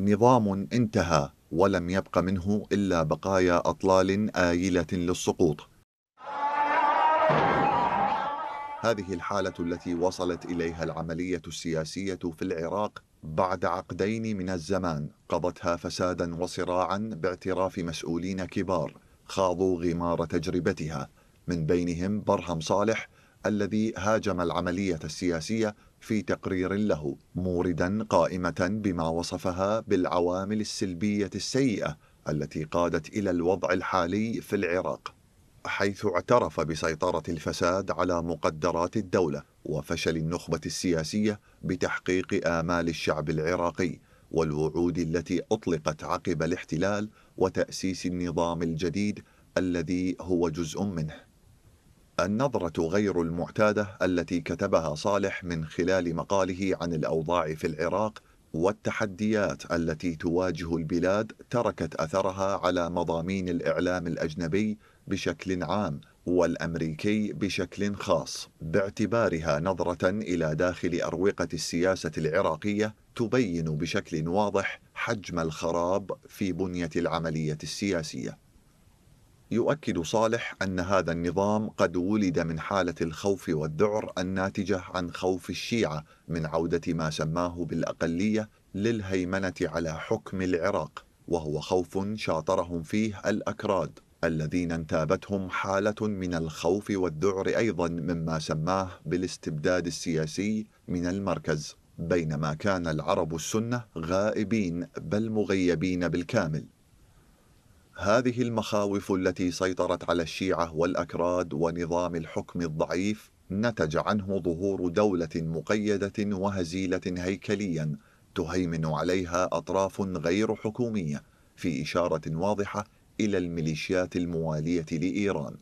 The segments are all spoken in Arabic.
نظام انتهى ولم يبق منه إلا بقايا أطلال آيلة للسقوط هذه الحالة التي وصلت إليها العملية السياسية في العراق بعد عقدين من الزمان قضتها فسادا وصراعا باعتراف مسؤولين كبار خاضوا غمار تجربتها من بينهم برهم صالح الذي هاجم العملية السياسية في تقرير له موردا قائمة بما وصفها بالعوامل السلبية السيئة التي قادت إلى الوضع الحالي في العراق حيث اعترف بسيطرة الفساد على مقدرات الدولة وفشل النخبة السياسية بتحقيق آمال الشعب العراقي والوعود التي أطلقت عقب الاحتلال وتأسيس النظام الجديد الذي هو جزء منه النظرة غير المعتادة التي كتبها صالح من خلال مقاله عن الأوضاع في العراق والتحديات التي تواجه البلاد تركت أثرها على مضامين الإعلام الأجنبي بشكل عام والامريكي بشكل خاص باعتبارها نظره الى داخل اروقه السياسه العراقيه تبين بشكل واضح حجم الخراب في بنيه العمليه السياسيه يؤكد صالح أن هذا النظام قد ولد من حالة الخوف والذعر الناتجة عن خوف الشيعة من عودة ما سماه بالأقلية للهيمنة على حكم العراق وهو خوف شاطرهم فيه الأكراد الذين انتابتهم حالة من الخوف والذعر أيضا مما سماه بالاستبداد السياسي من المركز بينما كان العرب السنة غائبين بل مغيبين بالكامل هذه المخاوف التي سيطرت على الشيعة والأكراد ونظام الحكم الضعيف نتج عنه ظهور دولة مقيدة وهزيلة هيكليا تهيمن عليها أطراف غير حكومية في إشارة واضحة إلى الميليشيات الموالية لإيران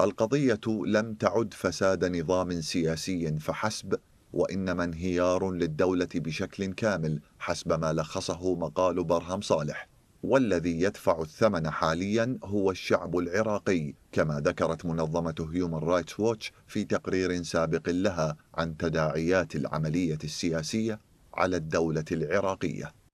القضية لم تعد فساد نظام سياسي فحسب وإنما انهيار للدولة بشكل كامل حسب ما لخصه مقال برهم صالح والذي يدفع الثمن حاليا هو الشعب العراقي كما ذكرت منظمة هيومن رايتس ووتش في تقرير سابق لها عن تداعيات العملية السياسية على الدولة العراقية